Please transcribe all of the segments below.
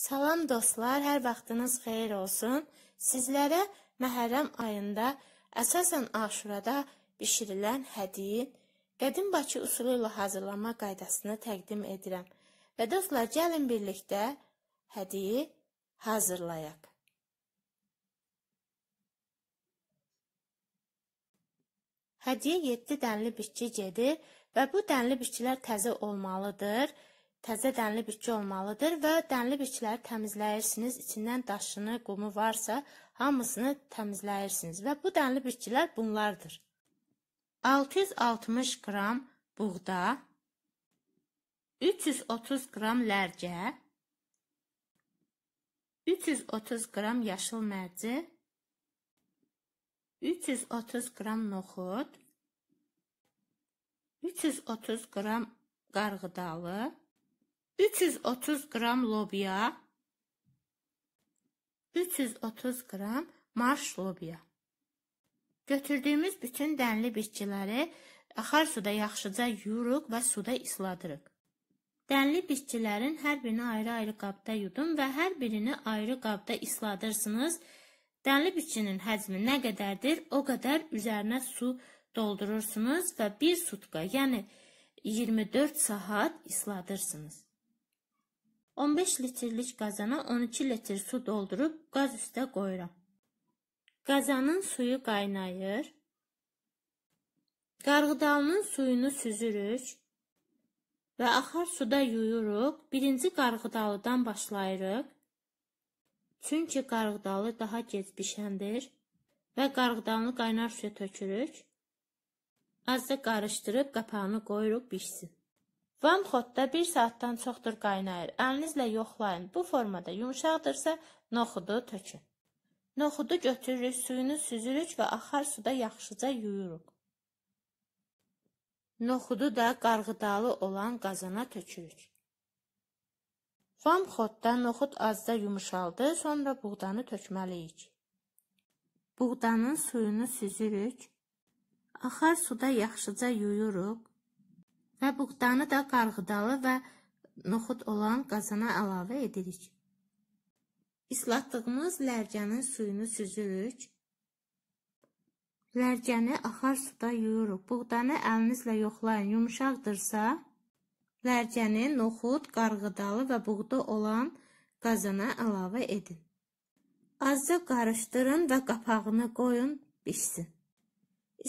Salam dostlar, hər vaxtınız xeyir olsun. Sizlərə Məhərrəm ayında əsasən Aşurada bişirilən hədiyi qədim Bakı üsulu ilə hazırlanma qaydasını təqdim edirəm. Və dostlar, gəlin birlikdə hədiyi hazırlayaq. Hədiyə 7 dənli bitki gedir və bu dənli bitkilər təzə olmalıdır. Təzə dənli bitki olmalıdır və dənli bitkiləri təmizləyirsiniz. İçindən daşını, qumu varsa, hamısını təmizləyirsiniz və bu dənli bitkilər bunlardır. 660 qram buğda, 330 qram lərgə, 330 qram yaşıl mərci, 330 qram noxud, 330 qram qarğıdalı, 330 gram lobiya 330 gram marş lobiya. Götürdüyümüz bütün dənli bitkiləri axar suda yaxşıca yuyuruq və suda isladırıq. Dənli bitkilərin hər birini ayrı-ayrı qabda yudun və hər birini ayrı qabda isladırsınız. Dənli bitkinin həcmi nə qədərdir, o qədər üzərinə su doldurursunuz və 1 sutka, yəni 24 saat isladırsınız. 15 litrlik qazana 12 litr su doldurub qaz üstə qoyuram. Qazanın suyu qaynayır. Qarğıdalının suyunu süzürük və axar suda yuyuruq. Birinci qarğıdalıdan başlayırıq. Çünki qarğıdalı daha gec bişəndir və qarğıdalını qaynar suya tökürük. Azca qarışdırıb qapağını qoyuruq bişsin. Van xodda bir saatdan çoxdur qaynayır. Əlinizlə yoxlayın. Bu formada yumşaqdırsa, noxudu tökün. Noxudu götürürük, suyunu süzürük və axar suda yaxşıca yuyuruq. Noxudu da qarğıdalı olan qazana tökürük. Vam xodda noxud azca yumşaldı, sonra buğdanı tökməliyik. Buğdanın suyunu süzürük, axar suda yaxşıca yuyuruq və buğdanı da qarğıdalı və noxud olan qazana əlavə edirik. İslatdığımız lərgənin suyunu süzürük. Lərgəni axar suda yuyuruq. Buğdanı əlinizlə yoxlayın. Yumuşaqdırsa, lərgəni noxud, qarğıdalı və buğda olan qazana əlavə edin. Azca qarışdırın və qapağını qoyun, bişsin.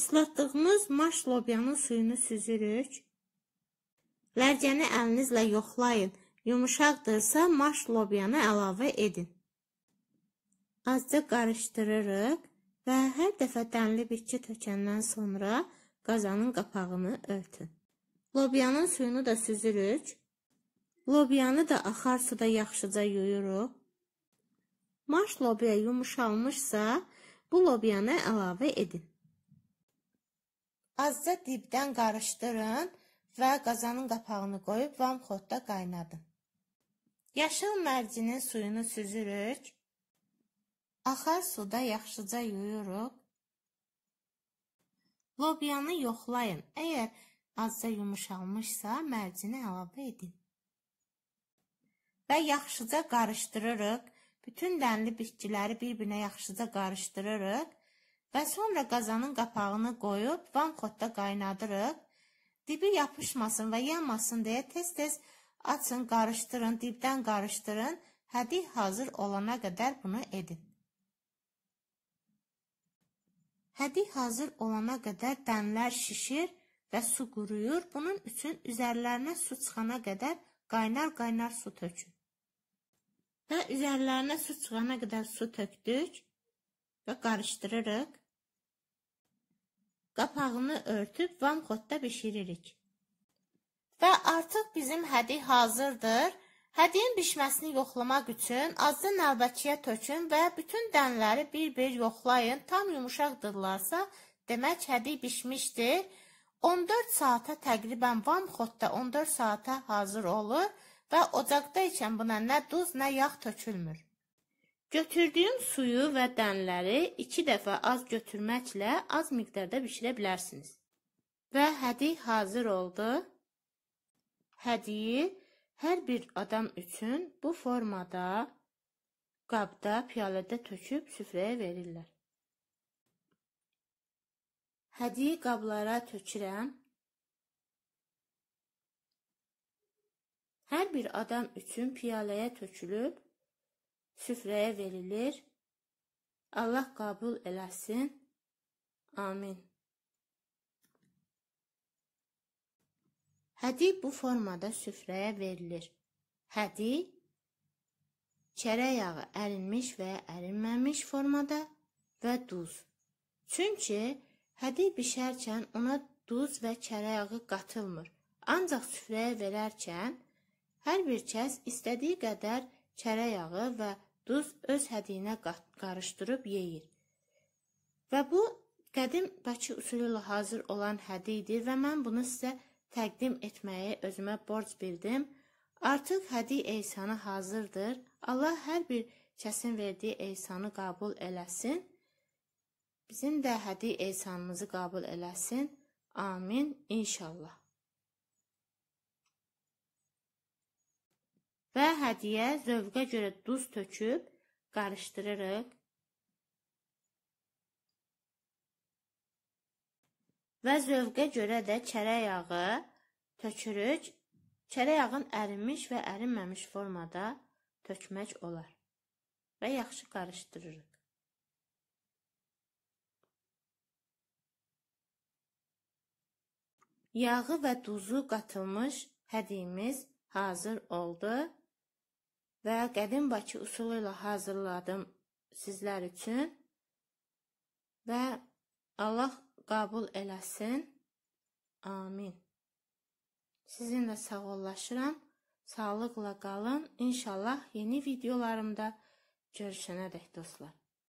İslatdığımız maş lobyanın suyunu süzürük. Lərgəni əlinizlə yoxlayın. Yumuşaqdırsa, maş lobyanı əlavə edin. Azca qarışdırırıq və hər dəfə dənli bitki tökəndən sonra qazanın qapağını örtün. Lobyanın suyunu da süzürük. Lobyanı da axar suda yaxşıca yuyuruq. Maş lobya yumuşalmışsa, bu lobyanı əlavə edin. Azca dibdən qarışdırın və qazanın qapağını qoyub vamxodda qaynadın. Yaşıl mərcinin suyunu süzürük. Axar suda yaxşıca yuyuruq. Lobyanı yoxlayın. Əgər azca yumuşalmışsa, mərcini əlavə edin. Və yaxşıca qarışdırırıq. Bütün dənli bitkiləri bir-birinə yaxşıca qarışdırırıq və sonra qazanın qapağını qoyub vanxotda qaynadırıq Dibi yapışmasın və yanmasın deyə tez-tez açın, qarışdırın, dibdən qarışdırın. Hədih hazır olana qədər bunu edin. Hədih hazır olana qədər dənlər şişir və su quruyur. Bunun üçün üzərlərinə su çıxana qədər qaynar-qaynar su tökün. Və üzərlərinə su çıxana qədər su tökdük və qarışdırırıq. Qapağını örtüb vamxotda bişiririk. Və artıq bizim hədi hazırdır. Hədiyin bişməsini yoxlamaq üçün azı nəlbəkiyə tökün və bütün dənləri bir-bir yoxlayın. Tam yumuşaqdırlarsa, demək hədi bişmişdir. 14 saata təqribən vamxotda 14 saata hazır olur və ocaqda ikən buna nə duz, nə yağ tökülmür. Götürdüyüm suyu və dənləri iki dəfə az götürməklə az miqdarda bişirə bilərsiniz. Və hədiy hazır oldu. Hədiyi hər bir adam üçün bu formada qabda, piyalədə töküb süfrəyə verirlər. Hədiyi qablara tökürəm. Hər bir adam üçün piyaləyə tökülüb süfrəyə verilir. Allah qəbul eləsin. Amin. Hədi bu formada süfrəyə verilir. Hədi çərə yağı ərinmiş və ərinməmiş formada və duz. Çünki hədi bişərkən ona duz və çərə yağı qatılmır. Ancaq süfrəyə verərkən hər bir kəs istədiyi qədər kərə yağı və duz öz hədiyinə qarışdırıb yeyir. Və bu qədim Bakı usulü ilə hazır olan hədi idi və mən bunu sizə təqdim etməyi özümə borc bildim. Artıq hədi ehsanı hazırdır. Allah hər bir kəsin verdiyi ehsanı qəbul eləsin. Bizim də hədi ehsanımızı qəbul eləsin. Amin. İnşallah. və hədiyə zövqə görə duz töküb qarışdırırıq. Və zövqə görə də çərə yağı tökürük. Çərə yağın ərimiş və ərinməmiş formada tökmək olar. Və yaxşı qarışdırırıq. Yağı və duzu qatılmış hədiyimiz hazır oldu və qədim Bakı üsulu ilə hazırladım sizlər üçün və Allah qəbul eləsin. Amin. Sizinlə sağollaşıram. Sağlıqla qalın. İnşallah yeni videolarımda görüşənədək dostlar.